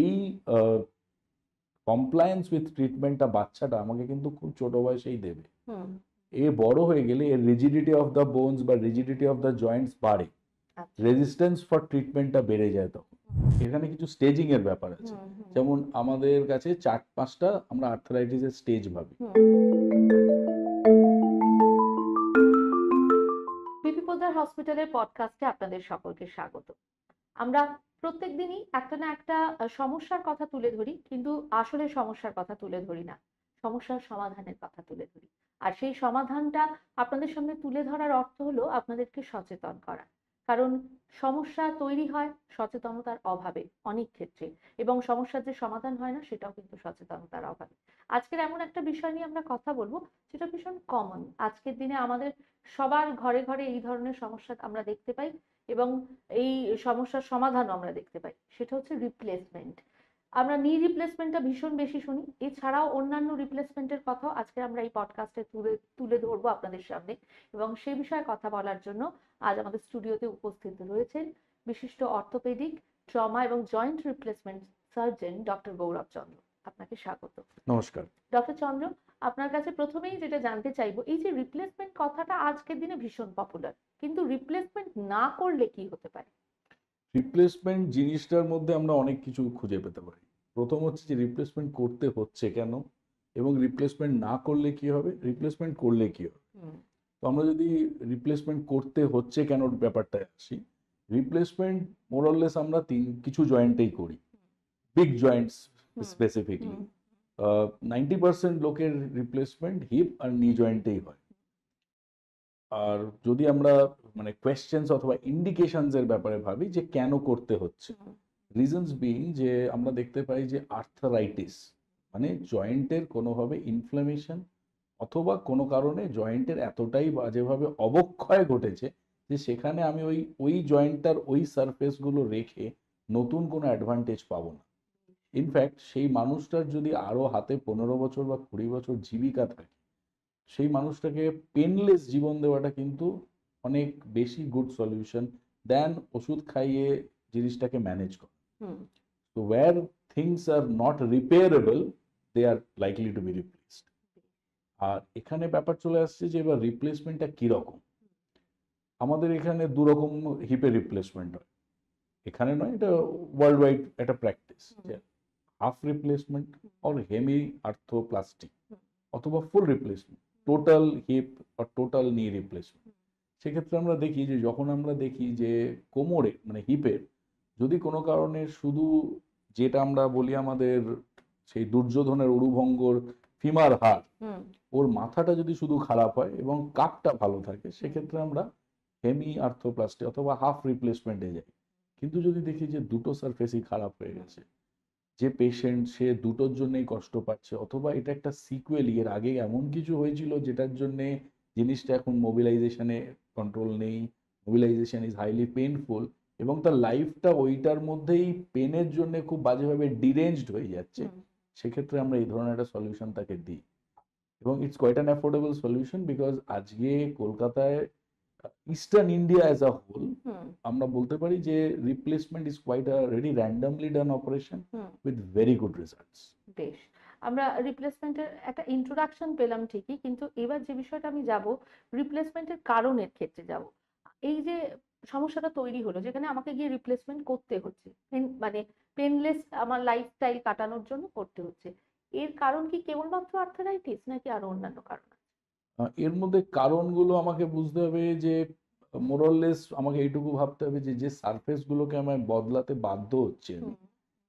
এই compliance with ট্রিটমেন্টটা বাচ্চাটা আমাকে কিন্তু খুব ছোট বয়সেই দেবে এ বড় হয়ে গেলে এর রিজিডিটি অফ দ্য বোনস বা রিজিডিটি অফ দ্য জয়েন্টস বাড়ে রেজিস্ট্যান্স ফর ট্রিটমেন্টটা বেড়ে যায় তখন এখানে কিছু স্টেজিং এর ব্যাপার আছে যেমন আমাদের কাছে চার পাঁচটা আমরা আর্থারাইটিস এর স্টেজ ভাবি বিপি হসপিটালের পডকাস্টে আপনাদের সকলকে স্বাগত আমরা প্রত্যেক দিনই একটা না একটা সমস্যার কথা তুলে ধরি কিন্তু আসলে সমস্যার কথা তুলে ধরি না সমস্যার সমাধানের কথা তুলে ধরি আর সেই সমাধানটা আপনাদের সামনে তুলে ধরার অর্থ হলো আপনাদেরকে সচেতন করা কারণ সমস্যা তৈরি হয় সচেতনতার অভাবে অনেক ক্ষেত্রে এবং সমস্যার যে সমাধান হয় না সেটাও কিন্তু সচেতনতার অভাবে আজকের এমন একটা বিষয় নিয়ে আমরা কথা বলবো সেটা ভীষণ কমন আজকের দিনে আমাদের সবার ঘরে ঘরে এই ধরনের সমস্যা আমরা দেখতে পাই এবং এই সমস্যার সমাধান আমরা দেখতে পাই সেটা হচ্ছে রিপ্লেসমেন্ট আমরা নি রিপ্লেসমেন্টটা ভীষণ বেশি শুনি এছাড়াও অন্যান্য রিপ্লেসমেন্টের কথাও আজকে আমরা এই পডকাস্টে তুলে তুলে ধরবো আপনাদের সামনে এবং সেই বিষয়ে কথা বলার জন্য আজ আমাদের স্টুডিওতে উপস্থিত রয়েছেন বিশিষ্ট অর্থোপেডিক ট্রমা এবং joint replacement surgeon doctor Gaurav Chandra আপনাকে স্বাগত নমস্কার ডক্টর চন্দ্র আপনার কাছে প্রথমেই যেটা জানতে চাইবো এই যে রিপ্লেসমেন্ট কথাটা আজকের দিনে ভীষণ পপুলার কিন্তু রিপ্লেসমেন্ট না করলে কি হতে পারে রিপ্লেসমেন্ট জিনিসটার মধ্যে আমরা অনেক কিছু খুঁজে পেতে পারি প্রথম হচ্ছে যে রিপ্লেসমেন্ট করতে হচ্ছে কেন এবং রিপ্লেসমেন্ট না করলে কি হবে রিপ্লেসমেন্ট করলে কি হবে তো আমরা যদি রিপ্লেসমেন্ট করতে হচ্ছে কেন ব্যাপারটা আসি রিপ্লেসমেন্ট মোরাললেস আমরা তিন কিছু জয়েন্টেই করি big joints specifically ninety percent লোকের রিপ্লেসমেন্ট হিপ আর নি জয়েন্টেই হয় আর যদি আমরা মানে কোয়েশ্চেন্স অথবা ইন্ডিকেশনসের ব্যাপারে ভাবি যে কেন করতে হচ্ছে রিজনস বিং যে আমরা দেখতে পাই যে আর্থারাইটিস মানে জয়েন্টের কোনোভাবে ইনফ্লামেশন অথবা কোনো কারণে জয়েন্টের এতটাই বাজেভাবে অবক্ষয় ঘটেছে যে সেখানে আমি ওই ওই জয়েন্টটার ওই সারফেসগুলো রেখে নতুন কোনো অ্যাডভান্টেজ পাবো না ইনফ্যাক্ট সেই মানুষটার যদি আরও হাতে পনেরো বছর বা কুড়ি বছর জীবিকা থাকে সেই মানুষটাকে পেনলেস জীবন দেওয়াটা কিন্তু অনেক বেশি গুড সলিউশন দেন ওষুধ খাইয়ে জিনিসটাকে ম্যানেজ করে তো where things are not repairable they are likely to be replaced আর এখানে ব্যাপার চলে আসছে যে এবার রিপ্লেসমেন্টটা কীরকম আমাদের এখানে দুরকম হিপে রিপ্লেসমেন্ট হয় এখানে নয় এটা ওয়ার্ল্ড ওয়াইড একটা practice half replacement or hemi arthroplasty অথবা ফুল রিপ্লেসমেন্ট টোটাল হিপ বা টোটাল নি রিপ্লেসমেন্ট সেক্ষেত্রে আমরা দেখি যে যখন আমরা দেখি যে কোমরে মানে হিপের যদি কোনো কারণে শুধু যেটা আমরা বলি আমাদের সেই দুর্যোধনের অরুভঙ্গর ফিমার হার ওর মাথাটা যদি শুধু খারাপ হয় এবং কাপটা ভালো থাকে সেক্ষেত্রে আমরা হেমি আর্থোপ্লাস্টি অথবা হাফ রিপ্লেসমেন্টে যাই কিন্তু যদি দেখি যে দুটো সারফেসই খারাপ হয়ে গেছে যে পেশেন্ট সে দুটোর জন্যই কষ্ট পাচ্ছে অথবা এটা একটা সিকুয়েল এর আগে এমন কিছু হয়েছিল যেটার জন্যে জিনিসটা এখন মোবিলাইজেশানে কন্ট্রোল নেই মোবিলাইজেশান ইজ হাইলি পেনফুল এবং তার লাইফটা ওইটার মধ্যেই পেনের জন্য খুব বাজেভাবে ডিরেঞ্জড হয়ে যাচ্ছে সেক্ষেত্রে আমরা এই ধরনের একটা সলিউশন তাকে দিই এবং it's quite an affordable solution because আজকে কলকাতায় eastern India as a whole আমরা বলতে পারি যে replacement is quite a ready randomly done operation with very good results বেশ আমরা রিপ্লেসমেন্টের একটা ইন্ট্রোডাকশন পেলাম ঠিকই কিন্তু এবার যে বিষয়টা আমি যাব রিপ্লেসমেন্টের কারণের ক্ষেত্রে যাব এই যে সমস্যাটা তৈরি হলো যেখানে আমাকে গিয়ে রিপ্লেসমেন্ট করতে হচ্ছে মানে পেনলেস আমার লাইফস্টাইল কাটানোর জন্য করতে হচ্ছে এর কারণ কি কেবলমাত্র আর্থারাইটিস নাকি আরো অন্যান্য কারণ এর মধ্যে কারণগুলো আমাকে বুঝতে হবে যে মোরাললেস আমাকে এইটুকু ভাবতে হবে যে যে সারফেসগুলোকে আমায় বদলাতে বাধ্য হচ্ছে আমি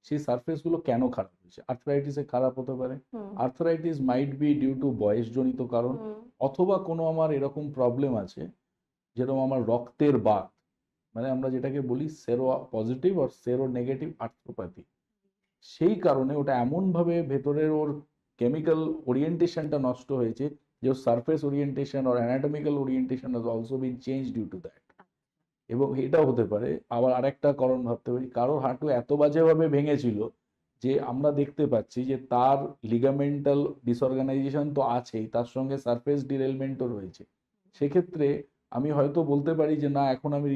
সেই সারফেসগুলো কেন খারাপ হয়েছে আর্থরাইটিসে খারাপ হতে পারে arthritis might be due to বয়সজনিত কারণ অথবা কোনো আমার এরকম প্রবলেম আছে যেরকম আমার রক্তের বাদ মানে আমরা যেটাকে বলি সেরো পজিটিভ আর সেরো নেগেটিভ আর্থ্রোপ্যাথি সেই কারণে ওটা এমনভাবে ভেতরের ওর কেমিক্যাল ওরিয়েন্টেশনটা নষ্ট হয়েছে your surface orientation or anatomical orientation has also been changed due to that এবং এটা হতে পারে আবার আরেকটা কারণ ভাবতে পারি কারোর হাঁটু এত বাজেভাবে ভেঙেছিল যে আমরা দেখতে পাচ্ছি যে তার লিগামেন্টাল ডিসঅর্গানাইজেশন তো আছেই তার সঙ্গে সারফেস ডিরেলমেন্টও রয়েছে সেক্ষেত্রে আমি হয়তো বলতে পারি যে না এখন আমি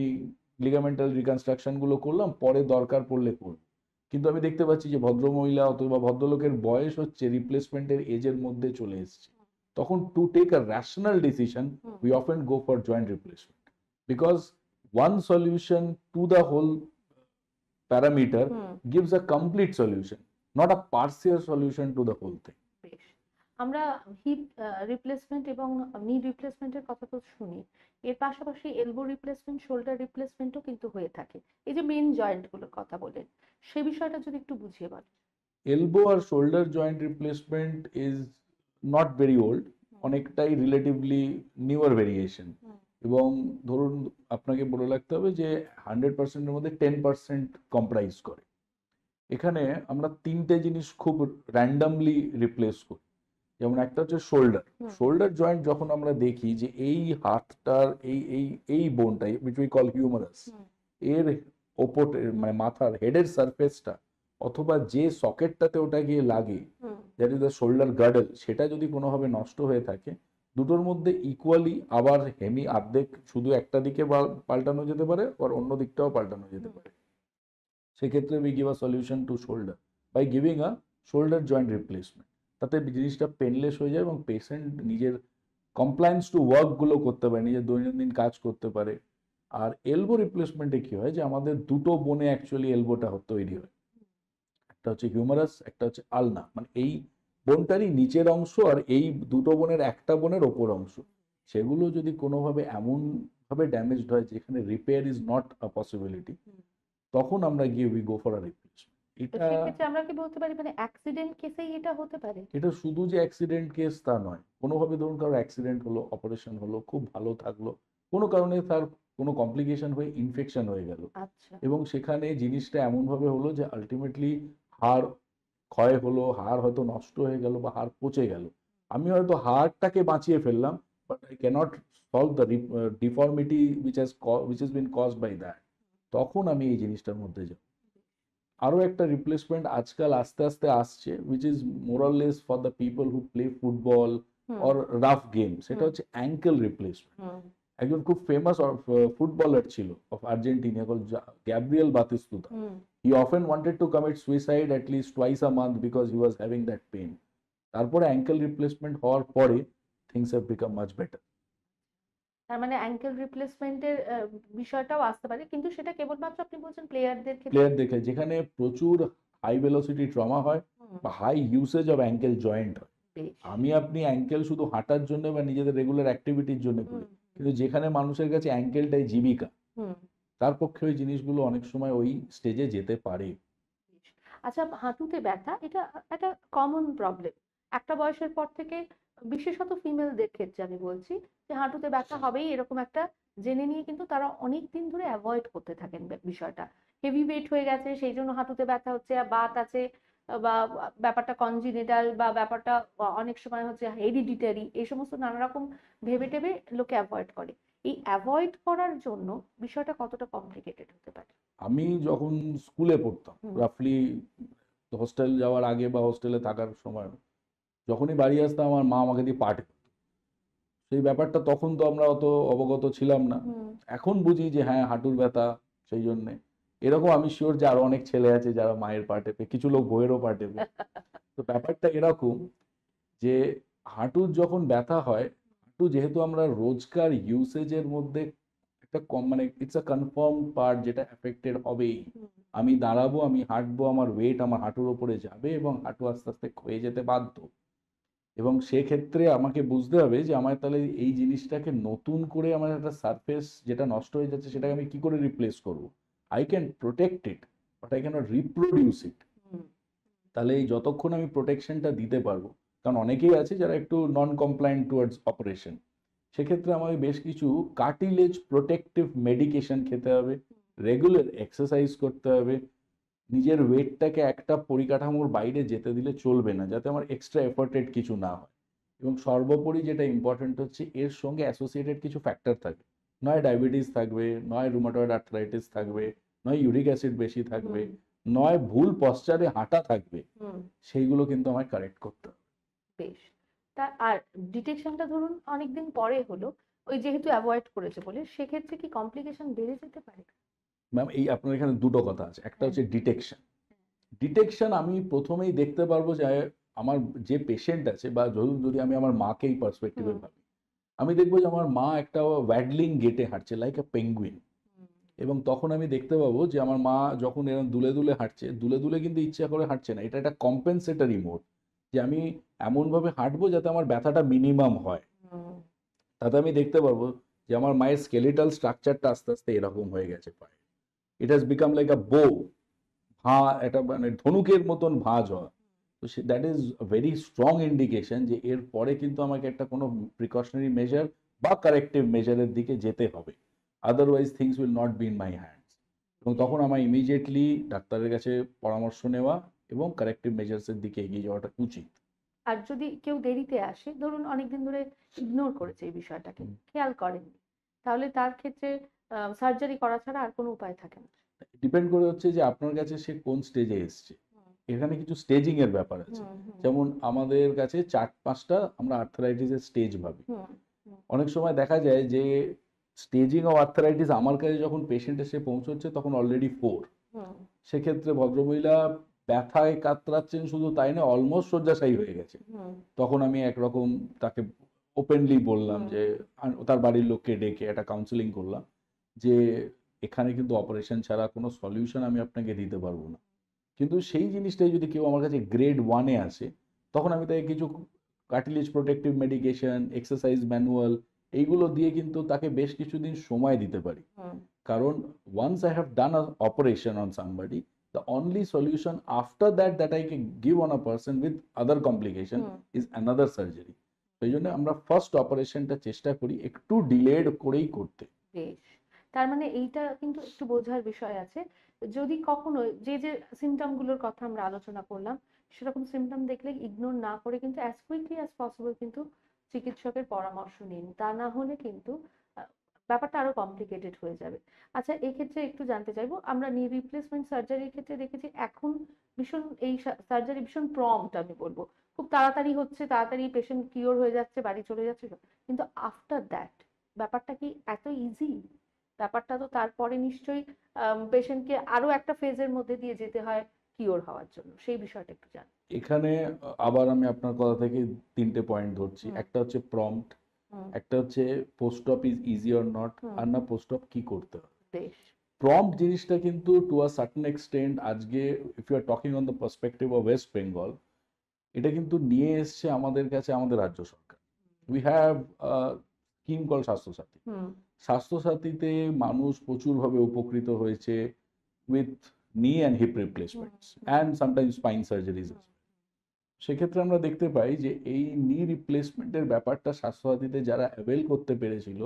লিগামেন্টাল রিকনস্ট্রাকশনগুলো করলাম পরে দরকার পড়লে করব কিন্তু আমি দেখতে পাচ্ছি যে ভদ্রমহিলা অথবা ভদ্রলোকের বয়স হচ্ছে রিপ্লেসমেন্টের এজের মধ্যে চলে এসছে তখন to take a rational decision we often go for joint replacement because one solution to the whole parameter gives a complete solution not a partial solution to the whole thing আমরা হিপ রিপ্লেসমেন্ট এবং knee রিপ্লেসমেন্টের কথা তো শুনি এর পাশাপাশি elbow replacement shoulder রিপ্লেসমেন্টও কিন্তু হয়ে থাকে এই যে মেন জয়েন্টগুলোর কথা বলেন সেই বিষয়টা যদি একটু বুঝিয়ে বলেন এলবো আর shoulder joint replacement is not very old অনেকটাই রিলেটিভলি নিউয়ার ভেরিয়েশন এবং ধরুন আপনাকে বলে রাখতে হবে যে হান্ড্রেড পার্সেন্টের মধ্যে টেন পার্সেন্ট কম্প্রাইজ করে এখানে আমরা তিনটে জিনিস খুব র্যান্ডামলি রিপ্লেস করি যেমন একটা হচ্ছে শোল্ডার শোল্ডার জয়েন্ট যখন আমরা দেখি যে এই হাতটার এই এই এই বোনটাই উইচ উই কল হিউমারাস এর ওপর মানে মাথার হেডের সারফেসটা অথবা যে সকেটটাতে ওটা গিয়ে লাগে যেটা শোল্ডার গার্ডেল সেটা যদি কোনোভাবে নষ্ট হয়ে থাকে দুটোর মধ্যে ইকুয়ালি আবার হেমি আর্ধেক শুধু একটা দিকে পাল্টানো যেতে পারে আর অন্য দিকটাও পাল্টানো যেতে পারে সেক্ষেত্রে we give a solution to shoulder by giving a shoulder joint replacement তাতে জিনিসটা পেনলেস হয়ে যায় এবং পেশেন্ট নিজের কমপ্লায়েন্স টু ওয়ার্কগুলো করতে পারে নিজের দৈনন্দিন কাজ করতে পারে আর এলবো রিপ্লেসমেন্টে কি হয় যে আমাদের দুটো বনে অ্যাকচুয়ালি এলবোটা তৈরি হয় একটা হচ্ছে হিউমারাস একটা হচ্ছে আলনা মানে এই বোনটারই নিচের অংশ আর এই দুটো বোনের একটা বোনের ওপর অংশ সেগুলো যদি কোনোভাবে এমনভাবে ড্যামেজড হয় যেখানে repair is not a possibility তখন আমরা গিয়ে we go for a replacement এটা আমরা কি বলতে পারি মানে অ্যাক্সিডেন্ট কেসেই এটা হতে পারে এটা শুধু যে অ্যাক্সিডেন্ট কেস তা নয় কোনোভাবে ধরুন কারো অ্যাক্সিডেন্ট হলো অপারেশন হলো খুব ভালো থাকলো কোনো কারণে তার কোনো কমপ্লিকেশন হয়ে ইনফেকশন হয়ে গেল আচ্ছা। এবং সেখানে জিনিসটা এমনভাবে হলো যে আলটিমেটলি হাড় ক্ষয় হলো হাড় হয়তো নষ্ট হয়ে গেল বা হার পচে গেল আমি হয়তো হারটাকে বাঁচিয়ে ফেললাম but I cannot solve the deformity which has which has been cause by that তখন আমি এই জিনিসটার মধ্যে যাব আরও একটা রিপ্লেসমেন্ট আজকাল আস্তে আস্তে আসছে which is more or less for the people who play football or rough game সেটা হচ্ছে অ্যাঙ্কেল রিপ্লেসমেন্ট একজন খুব ফেমাস ফুটবলার uh, ছিল of Argentina call Gabriel Batistuta he often wanted to commit suicide at least twice a month because he was having that pain তারপরে ankle replacement হওয়ার পরে things have become much better তার মানে ankle রিপ্লেসমেন্টের বিষয়টাও আসতে পারে কিন্তু সেটা কেবলমাত্র আপনি বলছেন প্লেয়ারদের ক্ষেত্রে প্লেয়ার দেখে যেখানে প্রচুর হাই ভেলোসিটি ট্রমা হয় বা high usage of ankle joint হয় আমি আপনি অ্যাঙ্কেল শুধু হাঁটার জন্য বা নিজেদের রেগুলার অ্যাক্টিভিটির জন্য করি কিন্তু যেখানে মানুষের কাছে অ্যাঙ্কেলটাই জীবিকা তার পক্ষে ওই জিনিসগুলো অনেক সময় ওই স্টেজে যেতে পারে আচ্ছা হাঁটুতে ব্যথা এটা একটা কমন প্রবলেম একটা বয়সের পর থেকে বিশেষত ফিমেলদের ক্ষেত্রে আমি বলছি যে হাঁটুতে ব্যথা আচ্ছা। হবেই এরকম একটা জেনে নিয়ে কিন্তু তারা অনেক দিন ধরে অ্যাভয়েড করতে থাকেন বিষয়টা হেভি ওয়েট হয়ে গেছে সেই জন্য হাঁটুতে ব্যথা হচ্ছে বাত আছে বা ব্যাপারটা কনজিনেটাল বা ব্যাপারটা অনেক সময় হচ্ছে হেরিডিটারি এই সমস্ত নানা রকম ভেবে টেবে লোকে অ্যাভয়েড করে এই অ্যাভয়েড করার জন্য বিষয়টা কতটা কমপ্লিকেটেড হতে পারে আমি যখন স্কুলে পড়তাম রাফলি হোস্টেল যাওয়ার আগে বা হোস্টেলে থাকার সময় যখনই বাড়ি আসতাম আমার মা আমাকে দিয়ে পাঠ সেই ব্যাপারটা তখন তো আমরা অত অবগত ছিলাম না এখন বুঝি যে হ্যাঁ হাঁটুর ব্যথা সেই জন্যে এরকম আমি শিওর যে আরো অনেক ছেলে আছে যারা মায়ের পার্টে কিছু লোক বইয়েরও পার্টে তো ব্যাপারটা এরকম যে হাঁটুর যখন ব্যথা হয় হাঁটু যেহেতু আমরা রোজকার ইউসেজের মধ্যে একটা কম মানে ইটস আ কনফার্ম পার্ট যেটা এফেক্টেড হবেই আমি দাঁড়াবো আমি হাঁটবো আমার ওয়েট আমার হাঁটুর ওপরে যাবে এবং হাঁটু আস্তে আস্তে ক্ষয়ে যেতে বাধ্য এবং সেক্ষেত্রে আমাকে বুঝতে হবে যে আমার তাহলে এই জিনিসটাকে নতুন করে আমার একটা সারফেস যেটা নষ্ট হয়ে যাচ্ছে সেটাকে আমি কি করে রিপ্লেস করবো I can protect it but I cannot reproduce it তাহলে এই যতক্ষণ আমি প্রোটেকশনটা দিতে পারবো কারণ অনেকেই আছে যারা একটু নন কমপ্লায়েন্ট টুয়ার্ডস অপারেশন সেক্ষেত্রে আমাকে বেশ কিছু কার্টিলেজ প্রোটেক্টিভ মেডিকেশন খেতে হবে রেগুলার এক্সারসাইজ করতে হবে নিজের ওয়েটটাকে একটা পরিকাঠামোর বাইরে যেতে দিলে চলবে না যাতে আমার এক্সট্রা এফোর্টেড কিছু না হয় এবং সর্বোপরি যেটা ইম্পর্টেন্ট হচ্ছে এর সঙ্গে অ্যাসোসিয়েটেড কিছু ফ্যাক্টর থাকে নয় ডায়াবেটিস থাকবে নয় রুমাটয়েড আর্থরাইটিস থাকবে নয় ইউরিক অ্যাসিড বেশি থাকবে নয় ভুল পশ্চারে হাঁটা থাকবে সেইগুলো কিন্তু আমায় কারেক্ট করতে হবে বেশ তা আর ডিটেকশনটা ধরুন অনেকদিন পরে হলো ওই যেহেতু অ্যাভয়েড করেছে বলে সেক্ষেত্রে কি কমপ্লিকেশন বেড়ে যেতে পারে ম্যাম এই আপনার এখানে দুটো কথা আছে একটা হ্যাঁ। হচ্ছে ডিটেকশন ডিটেকশন আমি প্রথমেই দেখতে পারবো যে আমার যে পেশেন্ট আছে বা ধরুন যদি আমি আমার মাকেই পার্সপেক্টিভে ভাবি আমি দেখবো যে আমার মা একটা ওয়্যাডলিং গেটে হাঁটছে লাইক এ পেঙ্গুইন এবং তখন আমি দেখতে পাবো যে আমার মা যখন এরকম দুলে দুলে হাঁটছে দুলে দুলে কিন্তু ইচ্ছা করে হাঁটছে না এটা একটা কম্পেনসেটারি মোড যে আমি এমনভাবে হাঁটবো যাতে আমার ব্যথাটা মিনিমাম হয় তাতে আমি দেখতে পাবো যে আমার মায়ের স্কেলিটাল স্ট্রাকচারটা আস্তে আস্তে এরকম হয়ে গেছে পায়ে it has become like a bow ভা একটা মানে ধনুকের মতন ভাঁজ হয় তো সে that is very strong indication যে এর পরে কিন্তু আমাকে একটা কোনো প্রিকশনারি মেজার বা কারেক্টিভ মেজারের দিকে যেতে হবে otherwise things will not be in my hands এবং তখন আমার ইমিডিয়েটলি ডাক্তারের কাছে পরামর্শ নেওয়া এবং কারেক্টিভ মেজার্সের দিকে এগিয়ে যাওয়াটা উচিত আর যদি কেউ দেরিতে আসে ধরুন অনেকদিন ধরে ইগনোর করেছে এই বিষয়টাকে খেয়াল করেননি তাহলে তার ক্ষেত্রে সার্জারি করা ছাড়া আর কোনো উপায় থাকে না ডিপেন্ড করে হচ্ছে যে আপনার কাছে সে কোন স্টেজে এসছে এখানে কিছু স্টেজিং এর ব্যাপার আছে যেমন আমাদের কাছে চার পাঁচটা আমরা আর্থারাইটিসের স্টেজ ভাবি অনেক সময় দেখা যায় যে স্টেজিং অফ আর্থারাইটিস আমার কাছে যখন পেশেন্ট এসে পৌঁছচ্ছে তখন অলরেডি ফোর সেক্ষেত্রে ভদ্রমহিলা ব্যথায় কাতরাচ্ছেন শুধু তাই না অলমোস্ট শয্যাশায়ী হয়ে গেছে তখন আমি একরকম তাকে ওপেনলি বললাম যে তার বাড়ির লোককে ডেকে একটা কাউন্সিলিং করলাম যে এখানে কিন্তু অপারেশন ছাড়া কোনো সলিউশন আমি আপনাকে দিতে পারবো না কিন্তু সেই জিনিসটাই যদি কেউ আমার কাছে গ্রেড ওয়ানে আসে তখন আমি তাকে কিছু cartilage protective medication exercise manual এইগুলো দিয়ে কিন্তু তাকে বেশ কিছুদিন সময় দিতে পারি কারণ once I have done operation on somebody the only solution after that that I can give on a person with other complication is another surgery সেই জন্য আমরা ফার্স্ট অপারেশনটা চেষ্টা করি একটু ডিলেড করেই করতে তার মানে এইটা কিন্তু একটু বোঝার বিষয় আছে যদি কখনো যে যে সিমটমগুলোর কথা আমরা আলোচনা করলাম সেরকম সিমটম দেখলে ইগনোর না করে কিন্তু অ্যাজ কুইকলি অ্যাজ পসিবল কিন্তু চিকিৎসকের পরামর্শ নিন তা না হলে কিন্তু ব্যাপারটা আরো কমপ্লিকেটেড হয়ে যাবে আচ্ছা এক্ষেত্রে একটু জানতে চাইবো আমরা নি রিপ্লেসমেন্ট সার্জারির ক্ষেত্রে দেখেছি এখন ভীষণ এই সার্জারি ভীষণ প্রম্পট আমি বলবো খুব তাড়াতাড়ি হচ্ছে তাড়াতাড়ি পেশেন্ট কিওর হয়ে যাচ্ছে বাড়ি চলে যাচ্ছে কিন্তু আফটার দ্যাট ব্যাপারটা কি এত ইজি ব্যাপারটা তো তারপরে নিশ্চয়ই পেশেন্টকে আরও একটা ফেজের মধ্যে দিয়ে যেতে হয় কিওর হওয়ার জন্য সেই বিষয়টা একটু জান এখানে আবার আমি আপনার কথা থেকে তিনটে পয়েন্ট ধরছি একটা হচ্ছে প্রম্পট একটা হচ্ছে post op is easy or not আর না পোস্ট অপ কি করতে হবে প্রম্পট জিনিসটা কিন্তু টু আ সার্টেন এক্সটেন্ট আজকে if you are talking on the perspective of West Bengal এটা কিন্তু নিয়ে এসছে আমাদের কাছে আমাদের রাজ্য সরকার we have scheme call Swasthyasathi স্বাস্থ্যসাথীতে মানুষ প্রচুরভাবে উপকৃত হয়েছে with knee and hip replacements and sometimes spine surgeries সেক্ষেত্রে আমরা দেখতে পাই যে এই নি রিপ্লেসমেন্টের ব্যাপারটা স্বাস্থ্যসাথীতে যারা অ্যাভেল করতে পেরেছিল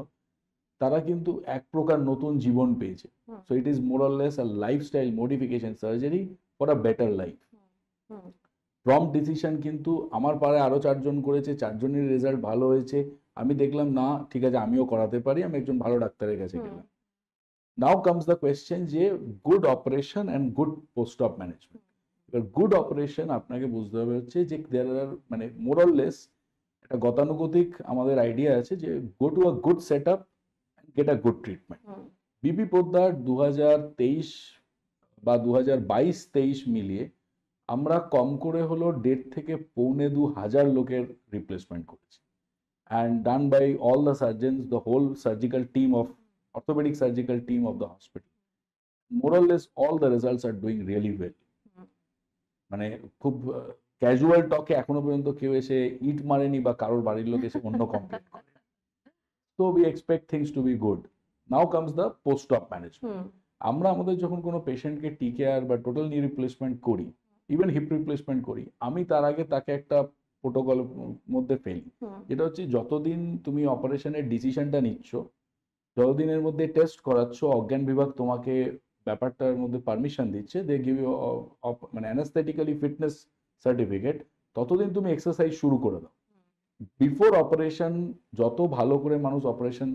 তারা কিন্তু এক প্রকার নতুন জীবন পেয়েছে so it is more or less a lifestyle modification surgery for a better life প্রম ডিসিশন কিন্তু আমার পাড়ায় আরও চারজন করেছে চারজনের রেজাল্ট ভালো হয়েছে আমি দেখলাম না ঠিক আছে আমিও করাতে পারি আমি একজন ভালো ডাক্তারের কাছে গেলাম নাও কামস দ্য কোয়েশ্চেন যে good operation and good post op management এবার গুড অপারেশন আপনাকে বুঝতে হবে হচ্ছে যে দেয়ার আর মানে মোরাললেস একটা গতানুগতিক আমাদের আইডিয়া আছে যে go to a good set up get a good treatment B P Poddar দু বা দু হাজার মিলিয়ে আমরা কম করে হলো দেড় থেকে পৌনে দু হাজার লোকের রিপ্লেসমেন্ট করেছি and done by all the surgeons, the whole surgical team of orthopedic surgical team of the hospital. More or less, all the results are doing really well. মানে খুব ক্যাজুয়াল টকে এখনো পর্যন্ত কেউ এসে ইট মারেনি বা কারোর বাড়ির লোক এসে অন্য কমপ্লেন করে তো we expect things to be good now comes the post op management আমরা আমাদের যখন কোনো পেশেন্টকে টি কেয়ার বা টোটাল নি রিপ্লেসমেন্ট করি ইভেন হিপ রিপ্লেসমেন্ট করি আমি তার আগে তাকে একটা প্রোটোকল মধ্যে ফেলি এটা হচ্ছে যতদিন তুমি অপারেশনের ডিসিশনটা নিচ্ছ যতদিনের মধ্যে টেস্ট করাচ্ছ অজ্ঞান বিভাগ তোমাকে ব্যাপারটার মধ্যে পারমিশন দিচ্ছে দে গিভ ইউ মানে অ্যানাস্থেটিক্যালি ফিটনেস সার্টিফিকেট ততদিন তুমি এক্সারসাইজ শুরু করে দাও বিফোর অপারেশন যত ভালো করে মানুষ অপারেশন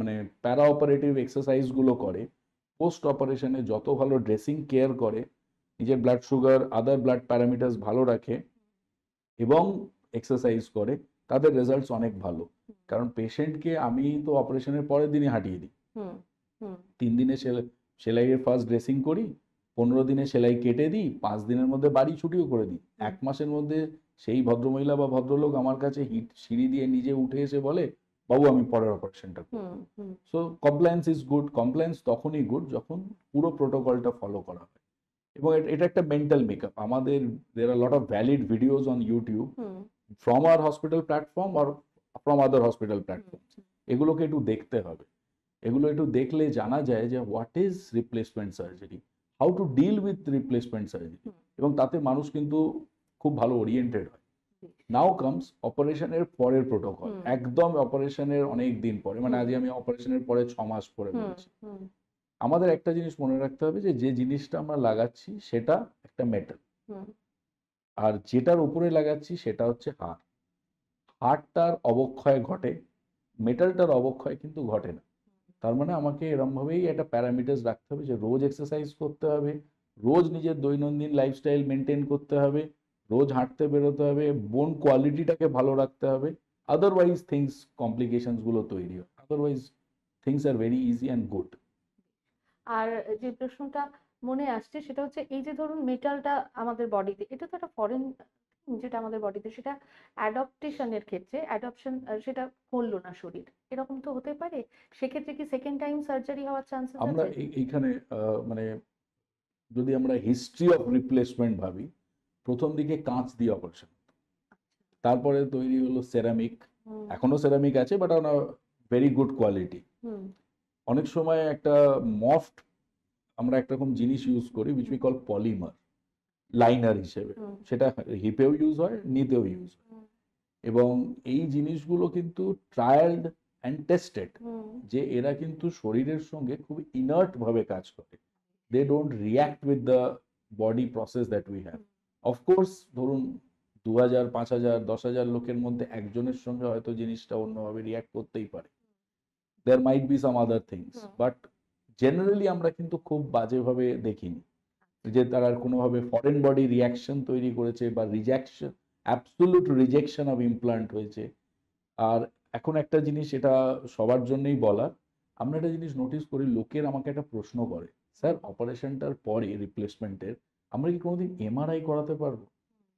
মানে প্যারা অপারেটিভ এক্সারসাইজগুলো করে পোস্ট অপারেশনে যত ভালো ড্রেসিং কেয়ার করে নিজের blood sugar other blood parameters ভালো রাখে এবং এক্সারসাইজ করে তাদের রেজাল্টস অনেক ভালো কারণ পেশেন্টকে আমি তো অপারেশনের পরের দিনে হাঁটিয়ে দিই তিন দিনে সেলাইয়ের ফার্স্ট ড্রেসিং করি পনেরো দিনে সেলাই কেটে দিই পাঁচ দিনের মধ্যে বাড়ি ছুটিও করে দিই এক মাসের মধ্যে সেই ভদ্রমহিলা বা ভদ্রলোক আমার কাছে হিট সিঁড়ি দিয়ে নিজে উঠে এসে বলে বাবু আমি পরের অপারেশনটা করি so compliance is good compliance তখনই গুড যখন পুরো প্রোটোকলটা ফলো করা হয় এবং এটা একটা মেন্টাল মেকআপ আমাদের দের আর lot of valid videos on YouTube from our hospital platform আর ফ্রম আদার হসপিটাল প্ল্যাটফর্ম এগুলোকে একটু দেখতে হবে এগুলো একটু দেখলে জানা যায় যে what is replacement surgery how to deal with replacement surgery এবং তাতে মানুষ কিন্তু খুব ভালো ওরিয়েন্টেড হয় নাও কামস অপারেশনের পরের প্রোটোকল একদম অপারেশনের অনেক দিন পরে মানে আজ আমি অপারেশনের পরে ছ মাস পরে বলছি আমাদের একটা জিনিস মনে রাখতে হবে যে যে জিনিসটা আমরা লাগাচ্ছি সেটা একটা মেটাল আর যেটার উপরে লাগাচ্ছি সেটা হচ্ছে হার হারটার অবক্ষয় ঘটে মেটালটার অবক্ষয় কিন্তু ঘটে না তার মানে আমাকে এরমভাবেই একটা প্যারামিটার্স রাখতে হবে যে রোজ এক্সারসাইজ করতে হবে রোজ নিজের দৈনন্দিন লাইফস্টাইল মেনটেন করতে হবে রোজ হাঁটতে বেরোতে হবে বোন কোয়ালিটিটাকে ভালো রাখতে হবে আদারওয়াইজ থিংস কমপ্লিকেশনসগুলো তৈরি হয় otherwise things are very easy and good আর যে প্রশ্নটা মনে আসছে সেটা হচ্ছে এই যে ধরুন মেটালটা আমাদের বডিতে এটা তো একটা ফরেন যেটা আমাদের বডিতে সেটা অ্যাডপ্টেশনের ক্ষেত্রে অ্যাডপশন সেটা করলো না শরীর এরকম তো হতে পারে সেক্ষেত্রে কি সেকেন্ড টাইম সার্জারি হওয়ার চান্স আমরা এইখানে মানে যদি আমরা হিস্ট্রি অফ রিপ্লেসমেন্ট ভাবি প্রথম দিকে কাঁচ দিয়ে অপারেশন আচ্ছা। তারপরে তৈরি হলো সেরামিক এখনো সেরামিক আছে but on very good quality অনেক সময় একটা মফট আমরা রকম জিনিস ইউজ করি which we call polymer liner হিসেবে সেটা হিপেও ইউজ হয় নিতেও ইউজ হয় এবং এই জিনিসগুলো কিন্তু ট্রায়ালড অ্যান্ড টেস্টেড যে এরা কিন্তু শরীরের সঙ্গে খুব ইনার্ট ভাবে কাজ করে they don't react with the body process that we have of course ধরুন দু হাজার পাঁচ হাজার দশ হাজার লোকের মধ্যে একজনের সঙ্গে হয়তো জিনিসটা অন্যভাবে রিয়্যাক্ট করতেই পারে there might be some other things but generally আমরা কিন্তু খুব বাজেভাবে দেখিনি আচ্ছা। যে তারা কোনোভাবে ফরেন বডি রিয়াকশন তৈরি করেছে বা rejection absolute rejection of implant হয়েছে আর এখন একটা জিনিস এটা সবার জন্যই বলার আমরা একটা জিনিস নোটিস করি লোকের আমাকে একটা প্রশ্ন করে স্যার অপারেশনটার পরে রিপ্লেসমেন্টের আমরা কি কোনোদিন এমআরআই করাতে পারবো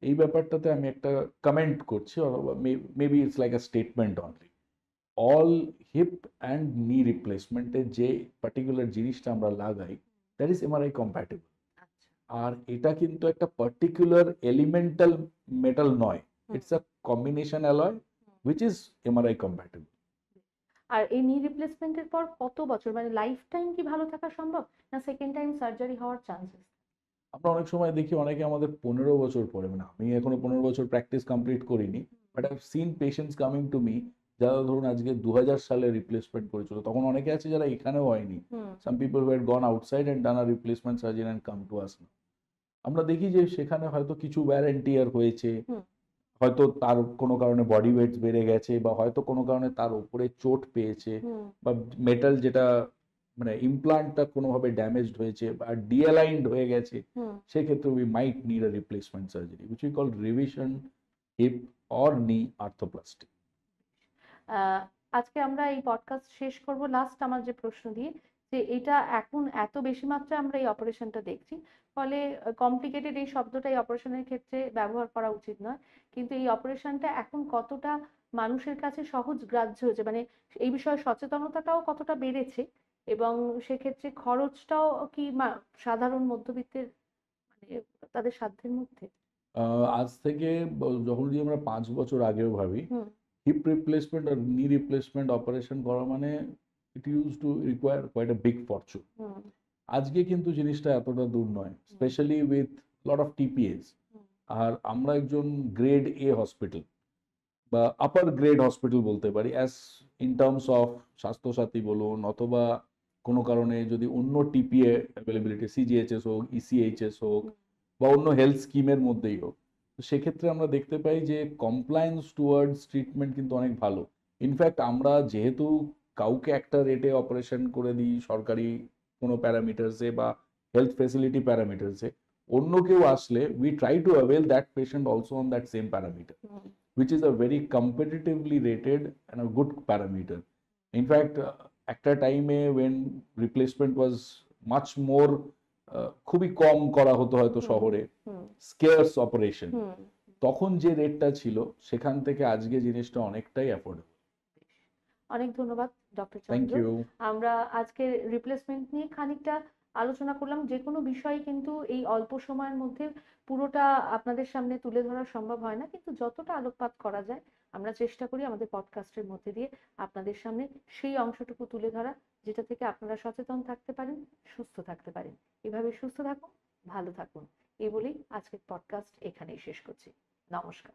এই ব্যাপারটাতে আমি একটা কমেন্ট করছি maybe it's like a statement only all hip and knee রিপ্লেসমেন্টের যে পার্টিকুলার জিনিসটা আমরা লাগাই দ্যাট ইজ এমআরআই কম্প্যাটেবল আর এটা কিন্তু একটা পার্টিকুলার এলিমেন্টাল মেটাল নয় it's a combination alloy which is MRI compatible আর এই নি রিপ্লেসমেন্টের পর কত বছর মানে লাইফ টাইম কি ভালো থাকা সম্ভব না সেকেন্ড টাইম সার্জারি হওয়ার চান্সেস আমরা অনেক সময় দেখি অনেকে আমাদের পনেরো বছর পরে মানে আমি এখনো পনেরো বছর প্র্যাকটিস কমপ্লিট করিনি but I seen patients coming to me যারা ধরুন আজকে দু সালে রিপ্লেসমেন্ট করেছিল তখন অনেকে আছে যারা এখানেও হয়নি some people had gone outside and done replacement surgeon and come to us আমরা দেখি যে সেখানে হয়তো কিছু ভ্যালেন্টিয়ার হয়েছে হয়তো তার কোনো কারণে বডি ওয়েট বেড়ে গেছে বা হয়তো কোনো কারণে তার উপরে চোট পেয়েছে বা মেটাল যেটা মানে ইমপ্লান্টটা কোনোভাবে ড্যামেজড হয়েছে বা ডিঅ্যালাইন্ড হয়ে গেছে সেক্ষেত্রে we might need a replacement surgery which we call revision hip or knee arthroplastic আজকে আমরা এই পডকাস্ট শেষ করব লাস্ট আমার যে প্রশ্ন দিয়ে যে এটা এখন এত বেশি মাত্রায় আমরা এই অপারেশনটা দেখছি ফলে কমপ্লিকেটেড এই শব্দটা এই অপারেশনের ক্ষেত্রে ব্যবহার করা উচিত নয় কিন্তু এই অপারেশনটা এখন কতটা মানুষের কাছে সহজ গ্রাহ্য হয়েছে মানে এই বিষয়ে সচেতনতাটাও কতটা বেড়েছে এবং সেক্ষেত্রে খরচটাও কি সাধারণ মধ্যবিত্তের মানে তাদের সাধ্যের মধ্যে আজ থেকে যখন যদি আমরা পাঁচ বছর আগেও ভাবি হিপ রিপ্লেসমেন্ট আর নি রিপ্লেসমেন্ট অপারেশন করা মানে it use to require quite a big fortune আজকে কিন্তু জিনিসটা এতটা দূর নয় specially with lot of TPAs আর আমরা একজন গ্রেড এ হসপিটাল বা আপার গ্রেড হসপিটাল বলতে পারি as in terms of Swasthyasathi বলুন অথবা কোনো কারণে যদি অন্য টিপিএ অ্যাভেলেবিলিটি সিজিএইচএস হোক ইসিএইচএস e হোক বা অন্য হেলথ স্কিমের মধ্যেই হোক সেক্ষেত্রে আমরা দেখতে পাই যে কমপ্লায়েন্স টুয়ার্ডস ট্রিটমেন্ট কিন্তু অনেক ভালো ইনফ্যাক্ট আমরা যেহেতু কাউকে একটা রেটে অপারেশন করে দিই সরকারি কোনো প্যারামিটার্সে বা হেলথ ফেসিলিটি প্যারামিটার্সে অন্য কেউ আসলে we try to avail that patient also on that same parameter which is a very competitively rated and a good parameter in fact একটা টাইমে when replacement was replacement more খুবই কম করা হতো হয়তো শহরে স্কেয়ার্স অপারেশন তখন যে রেটটা ছিল সেখান থেকে আজকে জিনিসটা অনেকটাই অ্যাফোর্ডেবল অনেক ধন্যবাদ ডক্টর চন্দ্র আমরা আজকে রিপ্লেসমেন্ট নিয়ে খানিকটা আলোচনা করলাম যে কোনো বিষয়ে কিন্তু এই অল্প সময়ের মধ্যে পুরোটা আপনাদের সামনে তুলে ধরা সম্ভব হয় না কিন্তু যতটা আলোকপাত করা যায় আমরা চেষ্টা করি আমাদের পডকাস্টের মধ্যে দিয়ে আপনাদের সামনে সেই অংশটুকু তুলে ধরা যেটা থেকে আপনারা সচেতন থাকতে পারেন সুস্থ থাকতে পারেন এভাবে সুস্থ থাকুন ভালো থাকুন এ বলেই আজকের পডকাস্ট এখানেই শেষ করছি নমস্কার